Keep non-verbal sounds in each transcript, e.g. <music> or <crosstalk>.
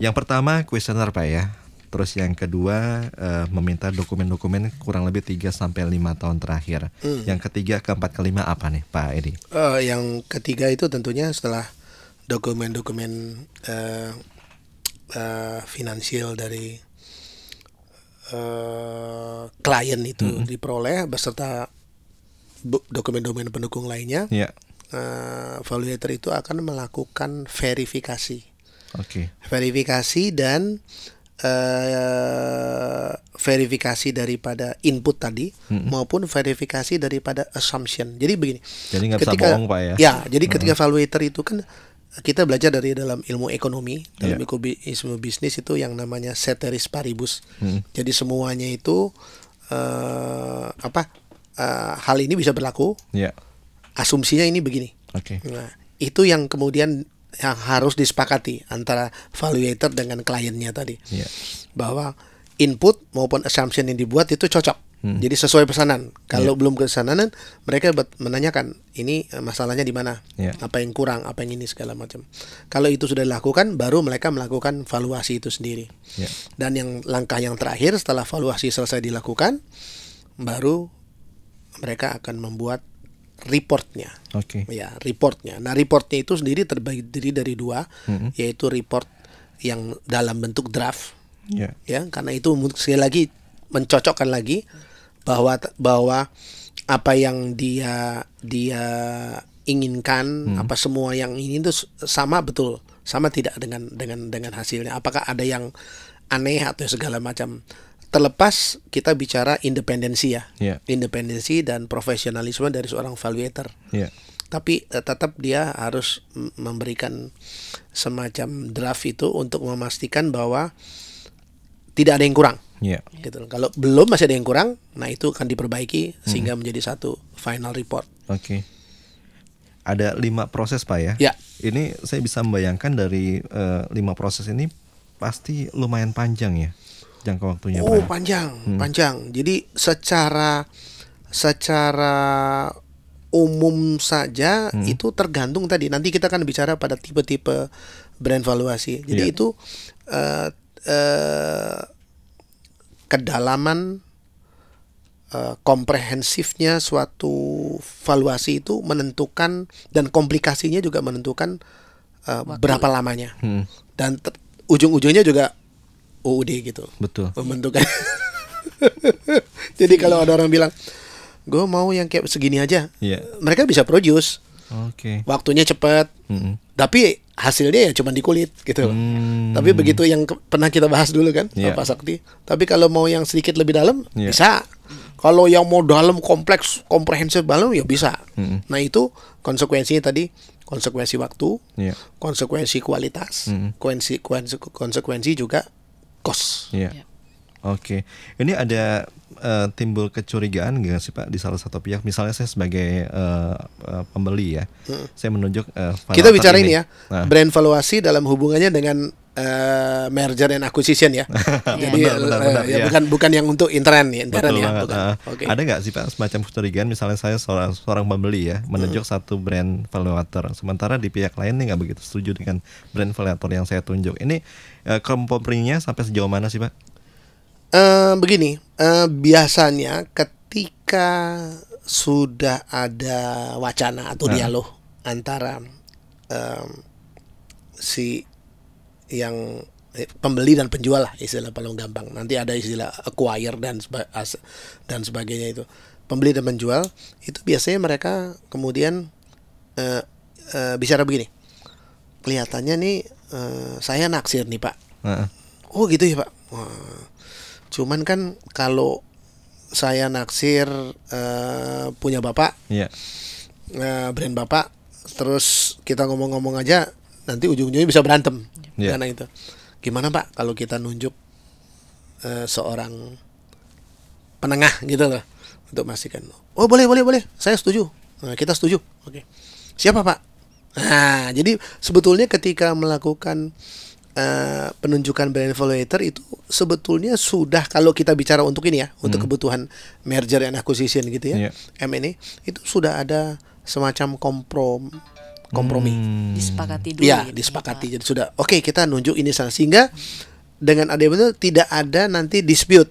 Yang pertama kuesioner Pak ya. Terus yang kedua uh, meminta dokumen-dokumen kurang lebih 3 sampai 5 tahun terakhir. Hmm. Yang ketiga, keempat, kelima apa nih Pak Edi? Uh, yang ketiga itu tentunya setelah dokumen-dokumen uh, uh, finansial dari uh, klien itu hmm. diperoleh beserta dokumen-dokumen pendukung lainnya. Yeah. Ya. Uh, evaluator itu akan melakukan verifikasi Oke. Okay. Verifikasi dan uh, verifikasi daripada input tadi mm-hmm. maupun verifikasi daripada assumption. Jadi begini. Jadi nggak bisa bohong pak ya? Ya, jadi mm-hmm. ketika evaluator itu kan kita belajar dari dalam ilmu ekonomi dalam yeah. Iya. ilmu bisnis itu yang namanya ceteris paribus. Mm-hmm. Jadi semuanya itu uh, apa? Uh, hal ini bisa berlaku. Yeah. Asumsinya ini begini. Oke. Okay. Nah, itu yang kemudian yang harus disepakati antara valuator dengan kliennya tadi yeah. bahwa input maupun assumption yang dibuat itu cocok. Hmm. Jadi sesuai pesanan. Kalau yeah. belum ke mereka menanyakan ini eh, masalahnya di mana, yeah. apa yang kurang, apa yang ini segala macam. Kalau itu sudah dilakukan, baru mereka melakukan valuasi itu sendiri. Yeah. Dan yang langkah yang terakhir setelah valuasi selesai dilakukan, baru mereka akan membuat reportnya. Oke. Okay. Ya, reportnya. Nah, reportnya itu sendiri terbagi dari dua, mm-hmm. yaitu report yang dalam bentuk draft. Yeah. Ya, karena itu sekali lagi mencocokkan lagi bahwa bahwa apa yang dia dia inginkan, hmm apa semua yang ini itu sama betul, sama tidak dengan dengan dengan hasilnya. Apakah ada yang aneh atau segala macam terlepas kita bicara independensi ya, yeah. independensi dan profesionalisme dari seorang valuator. Yeah. Tapi eh, tetap dia harus memberikan semacam draft itu untuk memastikan bahwa tidak ada yang kurang. Yeah. Gitu. Kalau belum masih ada yang kurang, nah itu akan diperbaiki mm-hmm. sehingga mm menjadi satu final report. Oke. Okay. Ada lima proses pak ya? Ya. Yeah. Ini saya bisa membayangkan dari uh, lima proses ini pasti lumayan panjang ya jangka waktunya? Oh panjang, hmm. panjang. Jadi secara secara umum saja hmm. itu tergantung tadi. Nanti kita akan bicara pada tipe-tipe brand valuasi. Jadi yeah. itu uh, uh, kedalaman uh, komprehensifnya suatu valuasi itu menentukan dan komplikasinya juga menentukan uh, berapa lamanya. Hmm. Dan ujung-ujungnya juga UUD gitu. Betul. Pembentukan. <laughs> Jadi kalau ada orang bilang, gue mau yang kayak segini aja, yeah. mereka bisa produce. Oke. Okay. Waktunya cepat. Mm -hmm. Tapi hasilnya ya cuma di kulit gitu. Mm. Tapi begitu yang pernah kita bahas dulu kan, yeah. Pak Sakti. Tapi kalau mau yang sedikit lebih dalam yeah. bisa. Kalau yang mau dalam kompleks, komprehensif dalam ya bisa. Mm Nah itu konsekuensinya tadi konsekuensi waktu, yeah. konsekuensi kualitas, mm -hmm. konsekuensi konsekuensi juga kos. Iya. Yeah. Oke. Okay. Ini ada uh, timbul kecurigaan gak gitu sih Pak di salah satu pihak? Misalnya saya sebagai uh, pembeli ya, hmm. saya menunjuk uh, kita bicara ini, ini ya nah. brand valuasi dalam hubungannya dengan uh, merger dan acquisition ya. <laughs> Jadi benar, benar, benar, uh, ya, ya. bukan bukan yang untuk intern ya, intern Betul ya. Uh, okay. Ada nggak sih Pak semacam kecurigaan misalnya saya seorang seorang pembeli ya menunjuk hmm. satu brand valuator, sementara di pihak lain nih nggak begitu setuju dengan brand valuator yang saya tunjuk. Ini uh, sampai sejauh mana sih Pak? Uh, begini, uh, biasanya ketika sudah ada wacana atau nah. dialog antara um, si yang eh, pembeli dan penjual lah istilah paling gampang. Nanti ada istilah acquire dan seba dan sebagainya itu. Pembeli dan penjual itu biasanya mereka kemudian uh, uh, bicara begini. Kelihatannya nih uh, saya naksir nih, Pak. Uh Oh, gitu ya, Pak. Wah. Cuman kan kalau saya naksir uh, punya bapak, yeah. Iya. uh, brand bapak, terus kita ngomong-ngomong aja, nanti ujung-ujungnya bisa berantem yeah. karena itu. Gimana pak kalau kita nunjuk uh, seorang penengah gitu loh untuk memastikan? Oh boleh boleh boleh, saya setuju. Nah, kita setuju. Oke. Okay. Siapa pak? Nah jadi sebetulnya ketika melakukan Eh, penunjukan brand evaluator itu sebetulnya sudah kalau kita bicara untuk ini ya hmm. untuk kebutuhan merger and acquisition gitu ya yeah. M ini itu sudah ada semacam komprom kompromi hmm. disepakati dulu ya, ya disepakati ya. jadi sudah oke okay, kita nunjuk ini sana sehingga dengan ada itu tidak ada nanti dispute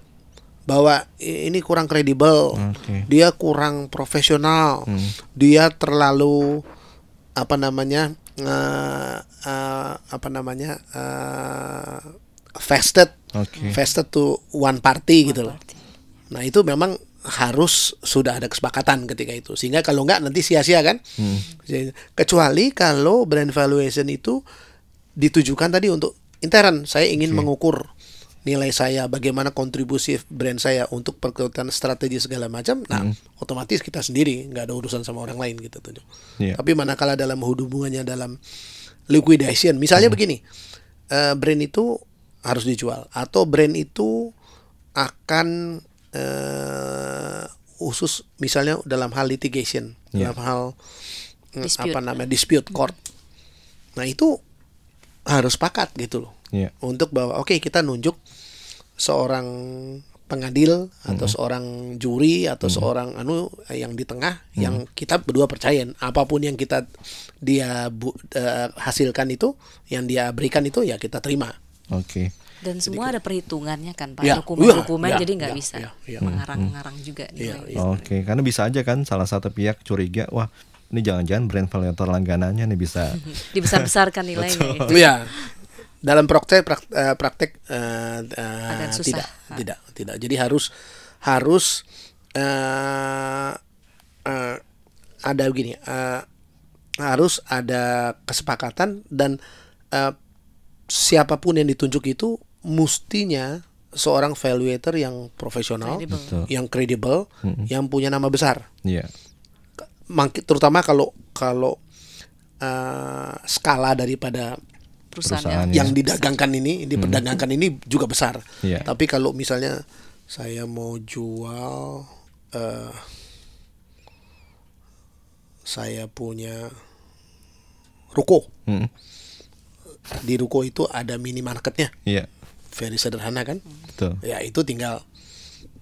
bahwa ini kurang kredibel okay. dia kurang profesional hmm. dia terlalu apa namanya uh, uh, apa namanya uh, vested okay. vested to one party one gitu loh party. nah itu memang harus sudah ada kesepakatan ketika itu sehingga kalau nggak nanti sia-sia kan hmm. kecuali kalau brand valuation itu ditujukan tadi untuk intern saya ingin okay. mengukur nilai saya, bagaimana kontribusi brand saya untuk perkembangan strategi segala macam, nah hmm. otomatis kita sendiri nggak ada urusan sama orang lain gitu tuh. Yeah. Tapi manakala dalam hubungannya dalam liquidation, misalnya mm. begini, uh, brand itu harus dijual atau brand itu akan uh, usus misalnya dalam hal litigation, yeah. dalam hal eh, dispute. apa namanya dispute court. Nah itu harus pakat gitu loh yeah. untuk bahwa oke okay, kita nunjuk seorang pengadil atau mm-hmm. seorang juri atau mm-hmm. seorang anu yang di tengah mm-hmm. yang kita berdua percayain apapun yang kita dia bu, uh, hasilkan itu yang dia berikan itu ya kita terima. Oke. Okay. Dan semua ada perhitungannya kan pak ya, iya. ya, jadi nggak ya, bisa ya, ya. mengarang-ngarang hmm, juga. Ya, ya. Oke okay. karena bisa aja kan salah satu pihak curiga wah ini jangan-jangan brand validator langganannya nih bisa <laughs> dibesar-besarkan <laughs> nilainya. Ya. Iya. <laughs> dalam praktek eh, praktek, praktek uh, uh, tidak ha. Ah. tidak tidak jadi harus harus uh, uh, ada begini uh, harus ada kesepakatan dan uh, siapapun yang ditunjuk itu mustinya seorang valuator yang profesional credible. yang kredibel mm-hmm. yang punya nama besar yeah. terutama kalau kalau uh, skala daripada Ya. Perusahaan yang ya. didagangkan ini diperdagangkan hmm. ini juga besar yeah. tapi kalau misalnya saya mau jual uh, saya punya ruko hmm. di ruko itu ada minimarketnya yeah. very sederhana kan Betul. ya itu tinggal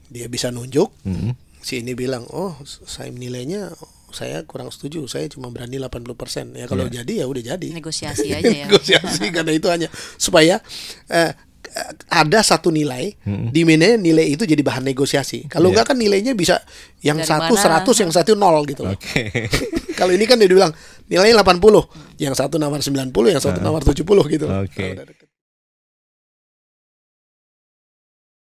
dia bisa nunjuk hmm. si ini bilang oh saya nilainya saya kurang setuju. Saya cuma berani 80%. Ya kalau yeah. jadi ya udah jadi. Negosiasi aja <laughs> ya. Negosiasi <laughs> karena itu hanya supaya eh, ada satu nilai hmm. di mana nilai itu jadi bahan negosiasi. Kalau yeah. enggak kan nilainya bisa yang Dari satu seratus, yang satu nol gitu. Okay. <laughs> Kalau ini kan dia bilang nilainya 80, yang satu nawar 90, yang satu uh. nawar 70 gitu. Okay.